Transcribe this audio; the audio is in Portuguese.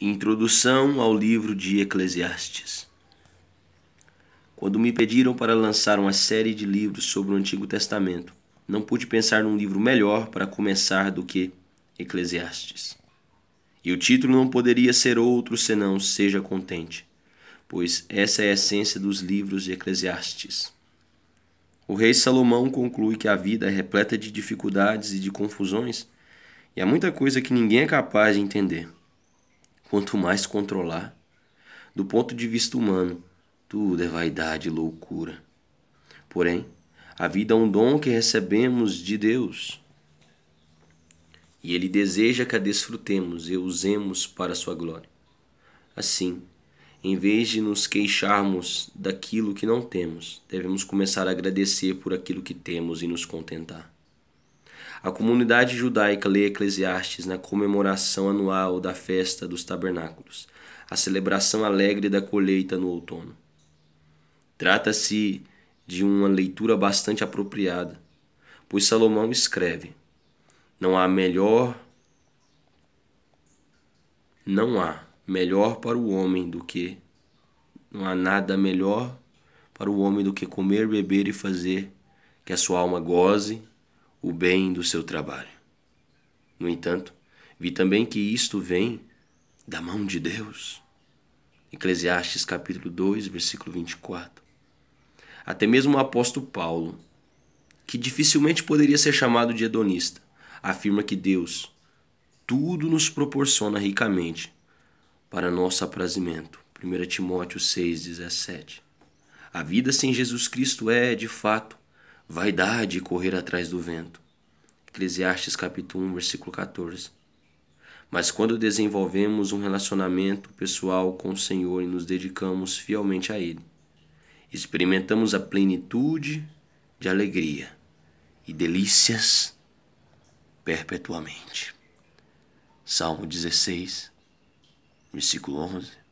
Introdução ao livro de Eclesiastes. Quando me pediram para lançar uma série de livros sobre o Antigo Testamento, não pude pensar num livro melhor para começar do que Eclesiastes. E o título não poderia ser outro senão Seja Contente, pois essa é a essência dos livros de Eclesiastes. O rei Salomão conclui que a vida é repleta de dificuldades e de confusões, e há muita coisa que ninguém é capaz de entender quanto mais controlar. Do ponto de vista humano, tudo é vaidade e loucura. Porém, a vida é um dom que recebemos de Deus. E Ele deseja que a desfrutemos e usemos para a Sua glória. Assim, em vez de nos queixarmos daquilo que não temos, devemos começar a agradecer por aquilo que temos e nos contentar. A comunidade judaica lê Eclesiastes na comemoração anual da festa dos tabernáculos, a celebração alegre da colheita no outono. Trata-se de uma leitura bastante apropriada, pois Salomão escreve: Não há melhor não há melhor para o homem do que não há nada melhor para o homem do que comer, beber e fazer que a sua alma goze o bem do seu trabalho. No entanto, vi também que isto vem da mão de Deus. Eclesiastes capítulo 2, versículo 24. Até mesmo o apóstolo Paulo, que dificilmente poderia ser chamado de hedonista, afirma que Deus tudo nos proporciona ricamente para nosso aprazimento. 1 Timóteo 6,17. A vida sem Jesus Cristo é, de fato, vaidade correr atrás do vento. Eclesiastes capítulo 1, versículo 14. Mas quando desenvolvemos um relacionamento pessoal com o Senhor e nos dedicamos fielmente a Ele, experimentamos a plenitude de alegria e delícias perpetuamente. Salmo 16, versículo 11.